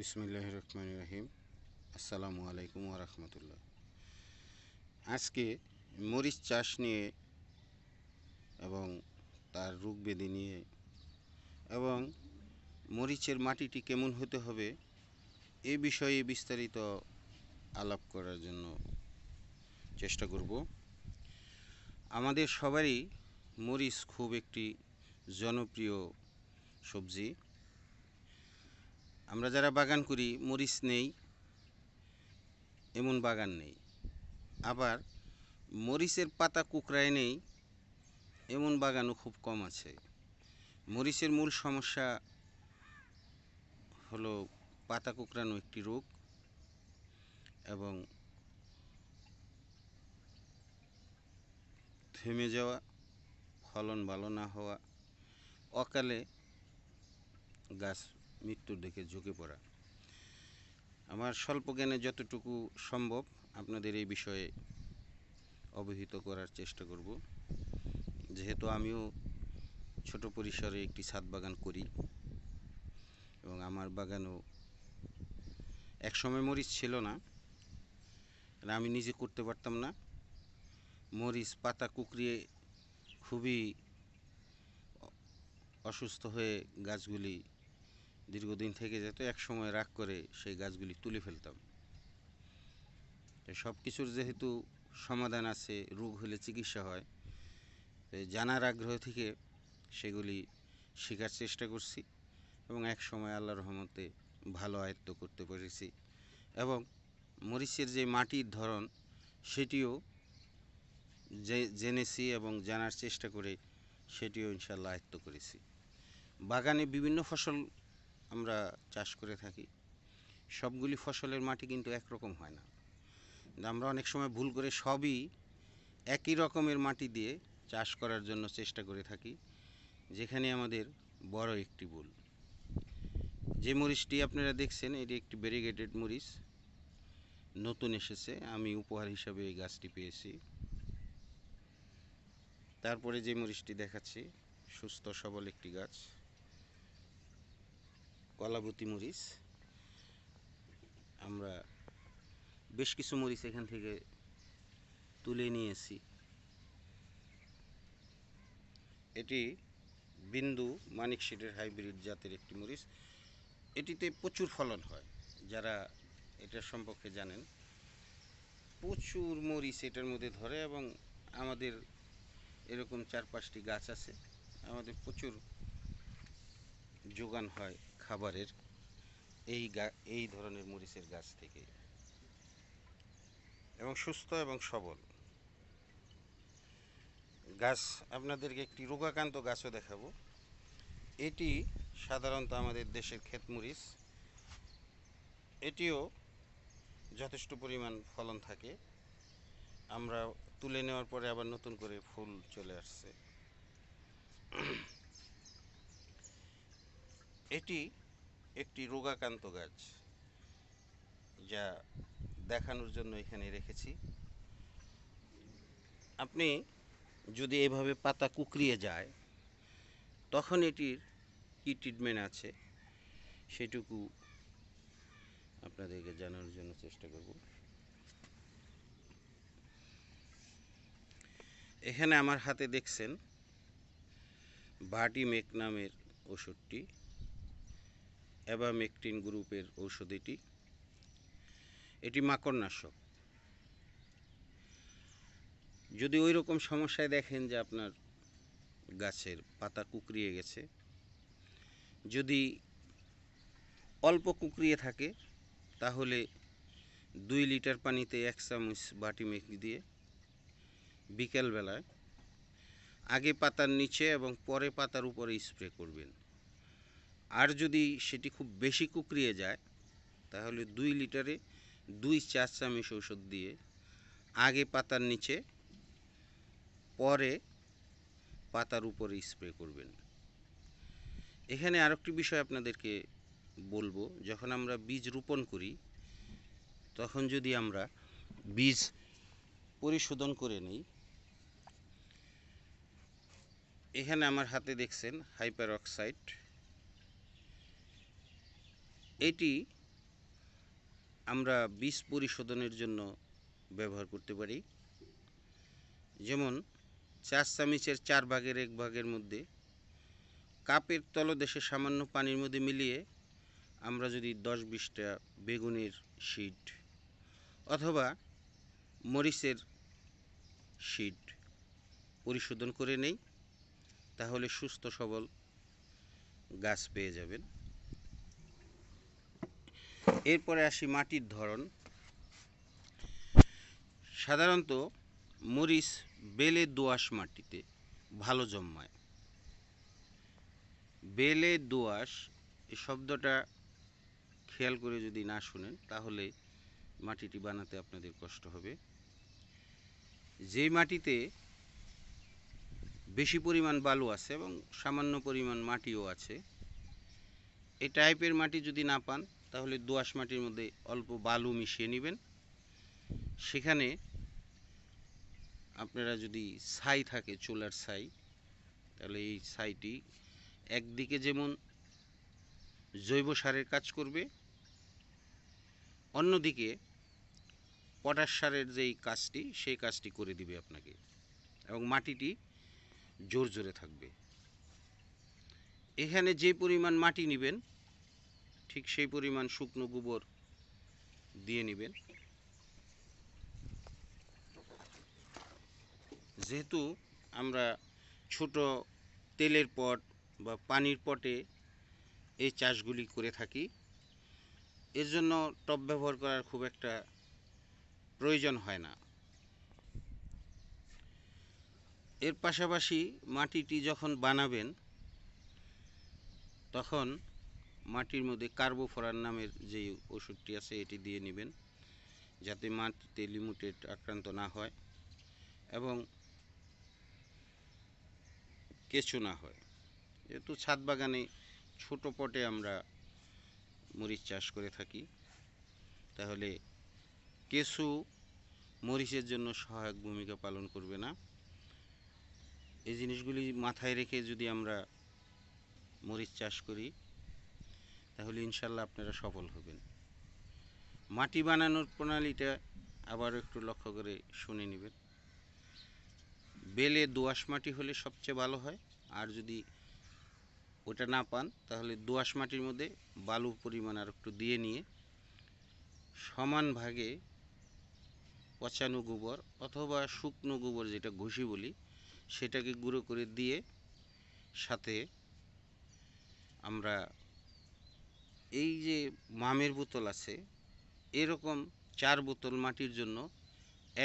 বিসমিল্লাহ রহমান রাহিম আসসালামু আলাইকুম রাহমাতুল্লাহ আজকে মরিচ চাষ নিয়ে এবং তার রোগবেদি নিয়ে এবং মরিচের মাটিটি কেমন হতে হবে এ বিষয়ে বিস্তারিত আলাপ করার জন্য চেষ্টা করব আমাদের সবারই মরিচ খুব একটি জনপ্রিয় সবজি আমরা যারা বাগান করি মরিচ নেই এমন বাগান নেই আবার মরিচের পাতা কুকরায় নেই এমন বাগানও খুব কম আছে মরিচের মূল সমস্যা হলো পাতা কুকরানো একটি রোগ এবং থেমে যাওয়া ফলন ভালো না হওয়া অকালে গাছ মৃত্যুর দিকে ঝুঁকে পড়া আমার স্বল্প জ্ঞানে যতটুকু সম্ভব আপনাদের এই বিষয়ে অবহিত করার চেষ্টা করব যেহেতু আমিও ছোট পরিসরে একটি ছাদ বাগান করি এবং আমার বাগানও একসময় মরিচ ছিল না আমি নিজে করতে পারতাম না মরিচ পাতা কুকরিয়ে খুবই অসুস্থ হয়ে গাছগুলি দীর্ঘদিন থেকে যেত এক সময় রাগ করে সেই গাছগুলি তুলে ফেলতাম সব কিছুর যেহেতু সমাধান আছে রোগ হলে চিকিৎসা হয় জানার আগ্রহ থেকে সেগুলি শেখার চেষ্টা করছি এবং এক সময় আল্লাহ রহমতে ভালো আয়ত্ত করতে পেরেছি এবং মরিচের যে মাটির ধরন সেটিও জেনেছি এবং জানার চেষ্টা করে সেটিও ইনশাল্লাহ আয়ত্ত করেছি বাগানে বিভিন্ন ফসল আমরা চাষ করে থাকি সবগুলি ফসলের মাটি কিন্তু একরকম হয় না আমরা অনেক সময় ভুল করে সবই একই রকমের মাটি দিয়ে চাষ করার জন্য চেষ্টা করে থাকি যেখানে আমাদের বড় একটি ভুল যে মরিচটি আপনারা দেখছেন এটি একটি ব্যারিগেটেড মরিচ নতুন এসেছে আমি উপহার হিসাবে এই গাছটি পেয়েছি তারপরে যে মরিচটি দেখাচ্ছি সুস্থ সবল একটি গাছ কলাবতী মরিচ আমরা বেশ কিছু মরিচ এখান থেকে তুলে নিয়েছি এটি বিন্দু মানিক শেডের হাইব্রিড জাতের একটি মরিচ এটিতে প্রচুর ফলন হয় যারা এটার সম্পর্কে জানেন প্রচুর মরিচ এটার মধ্যে ধরে এবং আমাদের এরকম চার পাঁচটি গাছ আছে আমাদের প্রচুর যোগান হয় খাবারের এই এই ধরনের মরিচের গাছ থেকে এবং সুস্থ এবং সবল গাছ আপনাদেরকে একটি রোগাকান্ত গাছও দেখাবো এটি সাধারণত আমাদের দেশের ক্ষেত মরিচ এটিও যথেষ্ট পরিমাণ ফলন থাকে আমরা তুলে নেওয়ার পরে আবার নতুন করে ফুল চলে আসছে এটি একটি রোগাকান্ত গাছ যা দেখানোর জন্য এখানে রেখেছি আপনি যদি এভাবে পাতা কুকড়িয়ে যায় তখন এটির কি ট্রিটমেন্ট আছে সেটুকু আপনাদেরকে জানানোর জন্য চেষ্টা করব এখানে আমার হাতে দেখছেন বাটি মেক নামের ওষুধটি অ্যাবামেক্টিন গ্রুপের ঔষধ এটি মাকড়নাশক যদি ওই রকম সমস্যায় দেখেন যে আপনার গাছের পাতা কুকরিয়ে গেছে যদি অল্প কুকরিয়ে থাকে তাহলে দুই লিটার পানিতে এক চামচ বাটি মেখে দিয়ে বিকেলবেলায় আগে পাতার নিচে এবং পরে পাতার উপরে স্প্রে করবেন আর যদি সেটি খুব বেশি কুকরিয়ে যায় তাহলে দুই লিটারে দুই চা চামচ ঔষধ দিয়ে আগে পাতার নিচে পরে পাতার উপরে স্প্রে করবেন এখানে আরেকটি বিষয় আপনাদেরকে বলবো যখন আমরা বীজ রোপণ করি তখন যদি আমরা বীজ পরিশোধন করে নিই এখানে আমার হাতে দেখছেন হাইপার অক্সাইড এটি আমরা বীজ পরিশোধনের জন্য ব্যবহার করতে পারি যেমন চার চামিচের চার ভাগের এক ভাগের মধ্যে কাপের তলদেশে সামান্য পানির মধ্যে মিলিয়ে আমরা যদি দশ বিশটা বেগুনের শিট অথবা মরিচের শিট পরিশোধন করে নেই তাহলে সুস্থ সবল গাছ পেয়ে যাবেন এরপরে আসি মাটির ধরন সাধারণত মরিচ বেলে দোয়াশ মাটিতে ভালো জন্মায় বেলে দোয়াশ এ শব্দটা খেয়াল করে যদি না শুনেন তাহলে মাটিটি বানাতে আপনাদের কষ্ট হবে যে মাটিতে বেশি পরিমাণ বালু আছে এবং সামান্য পরিমাণ মাটিও আছে এই টাইপের মাটি যদি না পান তাহলে দোয়াশ মাটির মধ্যে অল্প বালু মিশিয়ে নেবেন সেখানে আপনারা যদি ছাই থাকে চুলার ছাই তাহলে এই ছাইটি একদিকে যেমন জৈব সারের কাজ করবে অন্যদিকে পটাশ সারের যেই কাজটি সেই কাজটি করে দিবে আপনাকে এবং মাটিটি জোর জোরে থাকবে এখানে যে পরিমাণ মাটি নেবেন ঠিক সেই পরিমাণ শুকনো গোবর দিয়ে নেবেন যেহেতু আমরা ছোট তেলের পট বা পানির পটে এই চাষগুলি করে থাকি এর জন্য টপ ব্যবহার করার খুব একটা প্রয়োজন হয় না এর পাশাপাশি মাটিটি যখন বানাবেন তখন মাটির মধ্যে কার্বোফরান নামের যে ওষুধটি আছে এটি দিয়ে নেবেন যাতে মাটিতে লিমুটেড আক্রান্ত না হয় এবং কেঁচু না হয় যেহেতু ছাদ বাগানে ছোট পটে আমরা মরিচ চাষ করে থাকি তাহলে কেঁচু মরিচের জন্য সহায়ক ভূমিকা পালন করবে না এই জিনিসগুলি মাথায় রেখে যদি আমরা মরিচ চাষ করি তাহলে ইনশাল্লাহ আপনারা সফল হবেন মাটি বানানোর প্রণালীটা আবার একটু লক্ষ্য করে শুনে নেবেন বেলে দোয়াশ মাটি হলে সবচেয়ে ভালো হয় আর যদি ওটা না পান তাহলে দোয়াশ মাটির মধ্যে বালু পরিমাণ আর একটু দিয়ে নিয়ে সমান ভাগে পচানো গোবর অথবা শুকনো গোবর যেটা ঘুষি বলি সেটাকে গুঁড়ো করে দিয়ে সাথে আমরা এই যে মামের বোতল আছে এরকম চার বোতল মাটির জন্য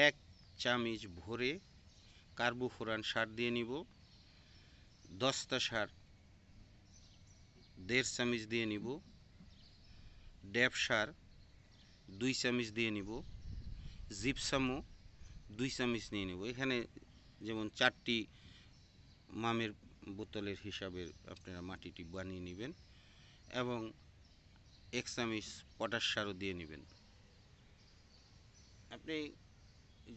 এক চামিচ ভরে কার্বোফোরান সার দিয়ে নিব দস্তা সার দেড় চামিচ দিয়ে নিব ড্যাব সার দুই চামিচ দিয়ে নিব জিপসামও দুই চামিচ নিয়ে নেব এখানে যেমন চারটি মামের বোতলের হিসাবে আপনারা মাটিটি বানিয়ে নেবেন এবং এক্সামিস পটাশ সারও দিয়ে নেবেন আপনি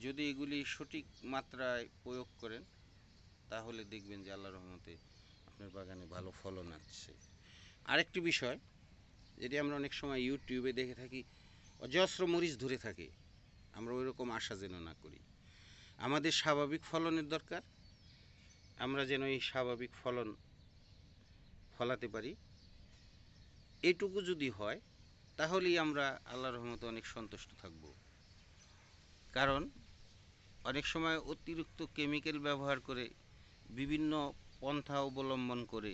যদি এগুলি সঠিক মাত্রায় প্রয়োগ করেন তাহলে দেখবেন যে আল্লাহ রহমতে আপনার বাগানে ভালো ফলন আসছে আরেকটি বিষয় যেটি আমরা অনেক সময় ইউটিউবে দেখে থাকি অজস্র মরিচ ধরে থাকে আমরা ওই রকম আশা যেন না করি আমাদের স্বাভাবিক ফলনের দরকার আমরা যেন এই স্বাভাবিক ফলন ফলাতে পারি এটুকু যদি হয় তাহলেই আমরা আল্লাহ রহমতে অনেক সন্তুষ্ট থাকব কারণ অনেক সময় অতিরিক্ত কেমিক্যাল ব্যবহার করে বিভিন্ন পন্থা অবলম্বন করে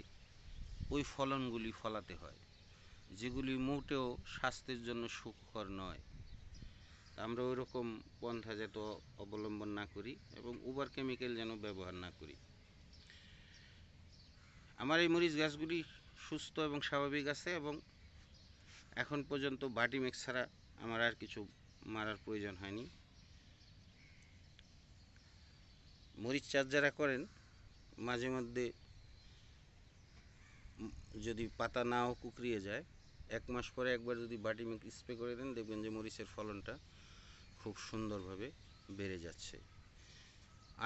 ওই ফলনগুলি ফলাতে হয় যেগুলি মোটেও স্বাস্থ্যের জন্য সুখকর নয় আমরা ওই রকম পন্থা যাতে অবলম্বন না করি এবং উবার কেমিক্যাল যেন ব্যবহার না করি আমার এই মরিচ গাছগুলি সুস্থ এবং স্বাভাবিক আছে এবং এখন পর্যন্ত বাটি মেক্স ছাড়া আমার আর কিছু মারার প্রয়োজন হয়নি মরিচ চাষ যারা করেন মাঝে মধ্যে যদি পাতা নাও কুকরিয়ে যায় এক মাস পরে একবার যদি বাটি মেক স্প্রে করে দেন দেখবেন যে মরিচের ফলনটা খুব সুন্দরভাবে বেড়ে যাচ্ছে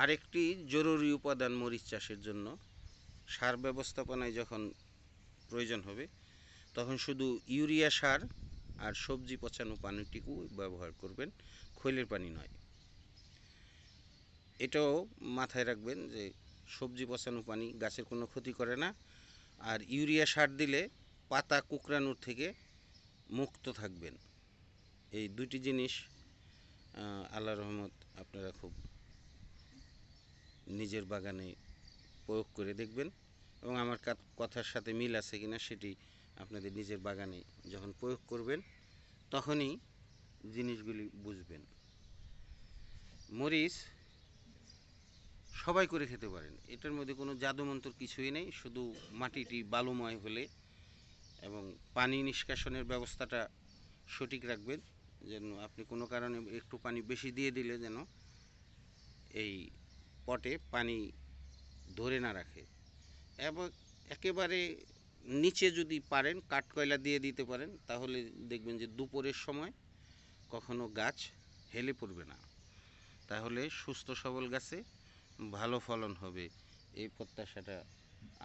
আরেকটি জরুরি উপাদান মরিচ চাষের জন্য সার ব্যবস্থাপনায় যখন প্রয়োজন হবে তখন শুধু ইউরিয়া সার আর সবজি পচানো পানিটুকু ব্যবহার করবেন খৈলের পানি নয় এটাও মাথায় রাখবেন যে সবজি পচানো পানি গাছের কোনো ক্ষতি করে না আর ইউরিয়া সার দিলে পাতা কুকরানোর থেকে মুক্ত থাকবেন এই দুটি জিনিস আল্লাহ রহমত আপনারা খুব নিজের বাগানে প্রয়োগ করে দেখবেন এবং আমার কথার সাথে মিল আছে কিনা সেটি আপনাদের নিজের বাগানে যখন প্রয়োগ করবেন তখনই জিনিসগুলি বুঝবেন মরিচ সবাই করে খেতে পারেন এটার মধ্যে কোনো জাদুমন্ত্র কিছুই নেই শুধু মাটিটি বালুময় হলে এবং পানি নিষ্কাশনের ব্যবস্থাটা সঠিক রাখবেন যেন আপনি কোনো কারণে একটু পানি বেশি দিয়ে দিলে যেন এই পটে পানি ধরে না রাখে এবং একেবারে নিচে যদি পারেন কাঠ কয়লা দিয়ে দিতে পারেন তাহলে দেখবেন যে দুপুরের সময় কখনো গাছ হেলে পড়বে না তাহলে সুস্থ সবল গাছে ভালো ফলন হবে এই প্রত্যাশাটা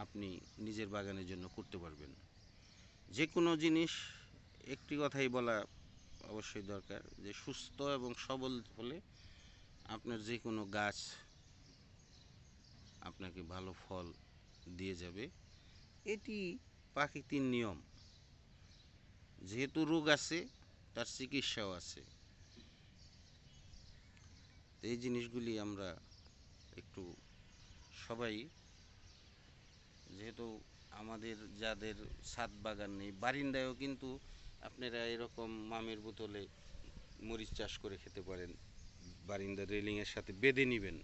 আপনি নিজের বাগানের জন্য করতে পারবেন যে কোনো জিনিস একটি কথাই বলা অবশ্যই দরকার যে সুস্থ এবং সবল হলে আপনার যে কোনো গাছ আপনাকে ভালো ফল দিয়ে যাবে এটি প্রাকৃতিক নিয়ম যেহেতু রোগ আছে তার চিকিৎসাও আছে এই জিনিসগুলি আমরা একটু সবাই যেহেতু আমাদের যাদের ছাদ বাগান নেই বারিন্দায়ও কিন্তু আপনারা এরকম মামের বোতলে মরিচ চাষ করে খেতে পারেন বারিন্দা রেলিংয়ের সাথে বেঁধে নেবেন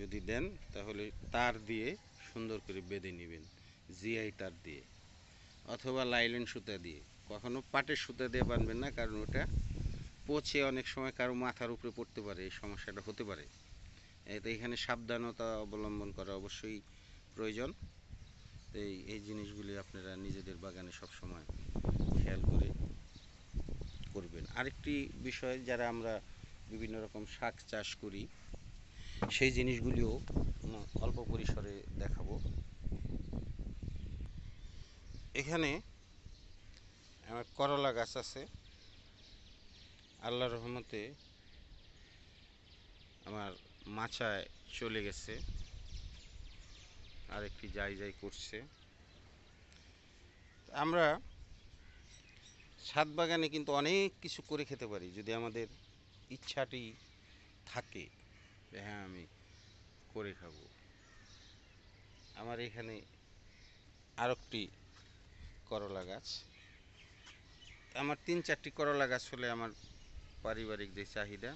যদি দেন তাহলে তার দিয়ে সুন্দর করে বেঁধে নেবেন জিআই তার দিয়ে অথবা লাইলেন সুতা দিয়ে কখনো পাটের সুতা দিয়ে বানবেন না কারণ ওটা পচে অনেক সময় কারো মাথার উপরে পড়তে পারে এই সমস্যাটা হতে পারে এতে এখানে সাবধানতা অবলম্বন করা অবশ্যই প্রয়োজন এই এই জিনিসগুলি আপনারা নিজেদের বাগানে সব সময় খেয়াল করে করবেন আরেকটি বিষয় যারা আমরা বিভিন্ন রকম শাক চাষ করি সেই জিনিসগুলিও অল্প পরিসরে দেখাবো এখানে আমার করলা গাছ আছে আল্লাহ রহমতে আমার মাচায় চলে গেছে আর একটি যাই যাই করছে আমরা ছাদ বাগানে কিন্তু অনেক কিছু করে খেতে পারি যদি আমাদের ইচ্ছাটি থাকে হ্যাঁ আমি করে খাবো আমার এখানে আরেকটি করলা গাছ আমার তিন চারটি করলা গাছ হলে আমার পারিবারিক যে চাহিদা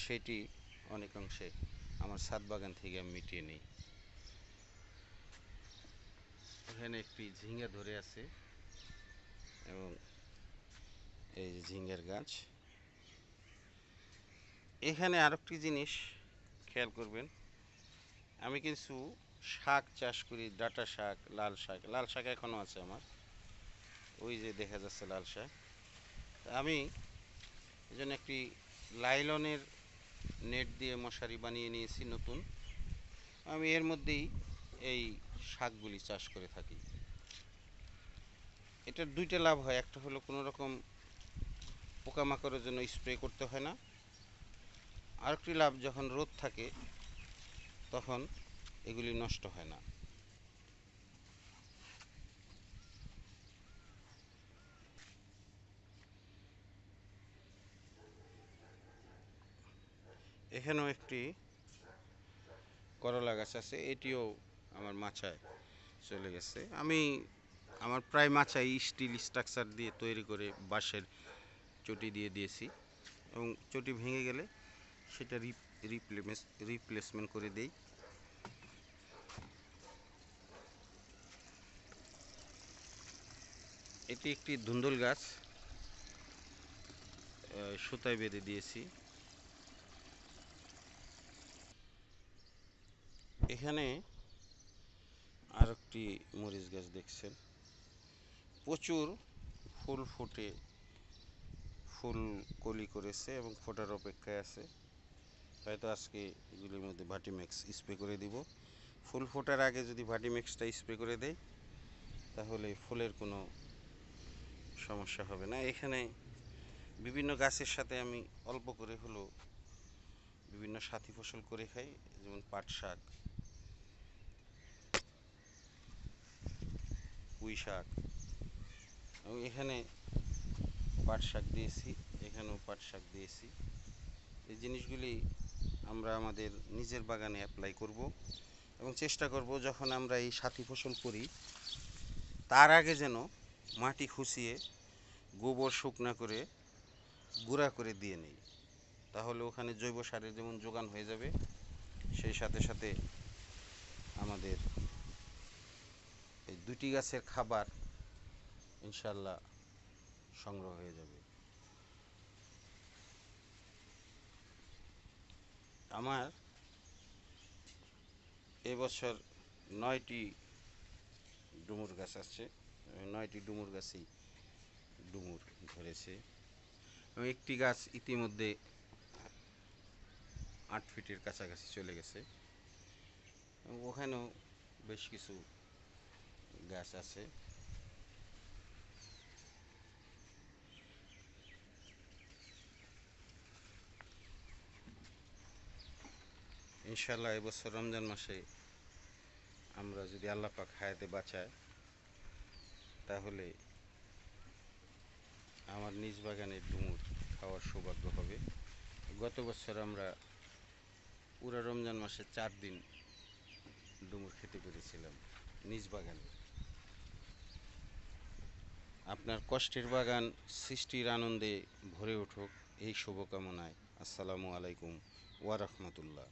সেটি অনেকাংশে আমার সাত বাগান থেকে আমি মিটিয়ে নিই এখানে একটি ঝিঙ্গা ধরে আছে এবং এই যে গাছ এখানে আরেকটি জিনিস খেয়াল করবেন আমি কিন্তু শাক চাষ করি ডাটা শাক লাল শাক লাল শাক এখনও আছে আমার ওই যে দেখা যাচ্ছে লাল শাক আমি এজন একটি লাইলনের নেট দিয়ে মশারি বানিয়ে নিয়েছি নতুন আমি এর মধ্যেই এই শাকগুলি চাষ করে থাকি এটার দুইটা লাভ হয় একটা হলো কোনো রকম পোকামাকড়ের জন্য স্প্রে করতে হয় না আরেকটি লাভ যখন রোদ থাকে তখন এগুলি নষ্ট হয় না এখানেও একটি করলা গাছ আছে এটিও আমার মাছায় চলে গেছে আমি আমার প্রায় মাছায় স্টিল স্ট্রাকচার দিয়ে তৈরি করে বাঁশের চটি দিয়ে দিয়েছি এবং চটি ভেঙে গেলে সেটা রিপ্লেস রিপ্লেসমেন্ট করে দেই এটি একটি ধুন্দল গাছ সুতায় বেঁধে দিয়েছি এখানে আর একটি মরিচ গাছ দেখছেন প্রচুর ফুল ফুটে ফুল কলি করেছে এবং ফোটার অপেক্ষায় আছে হয়তো আজকে এগুলির মধ্যে ভাটিম্যাক্স স্প্রে করে দিব ফুল ফোটার আগে যদি ভাটিম্যাক্সটা স্প্রে করে দেয় তাহলে ফুলের কোনো সমস্যা হবে না এখানে বিভিন্ন গাছের সাথে আমি অল্প করে হলো বিভিন্ন সাথী ফসল করে খাই যেমন পাট শাক পুঁই শাক এবং এখানে পাট শাক দিয়েছি এখানেও পাট শাক দিয়েছি এই জিনিসগুলি আমরা আমাদের নিজের বাগানে অ্যাপ্লাই করব এবং চেষ্টা করব যখন আমরা এই সাথী ফসল করি তার আগে যেন মাটি খুঁচিয়ে গোবর শুকনা করে গুঁড়া করে দিয়ে নেই তাহলে ওখানে জৈব সারের যেমন যোগান হয়ে যাবে সেই সাথে সাথে আমাদের এই দুটি গাছের খাবার ইনশাল্লাহ সংগ্রহ হয়ে যাবে আমার এবছর নয়টি ডুমুর গাছ আছে নয়টি ডুমুর গাছেই ডুমুর ধরেছে এবং একটি গাছ ইতিমধ্যে আট ফিটের কাছাকাছি চলে গেছে ওখানেও বেশ কিছু গাছ আছে ইনশাল্লাহ এবছর রমজান মাসে আমরা যদি আল্লাহ পাক হায়াতে বাঁচায় তাহলে আমার নিজ বাগানের ডুমুর খাওয়ার সৌভাগ্য হবে গত বছর আমরা পুরো রমজান মাসে চার দিন ডুমুর খেতে পেরেছিলাম নিজ বাগানে আপনার কষ্টের বাগান সৃষ্টির আনন্দে ভরে উঠুক এই শুভকামনায় আসসালামু আলাইকুম ওয়ারহমতুল্লাহ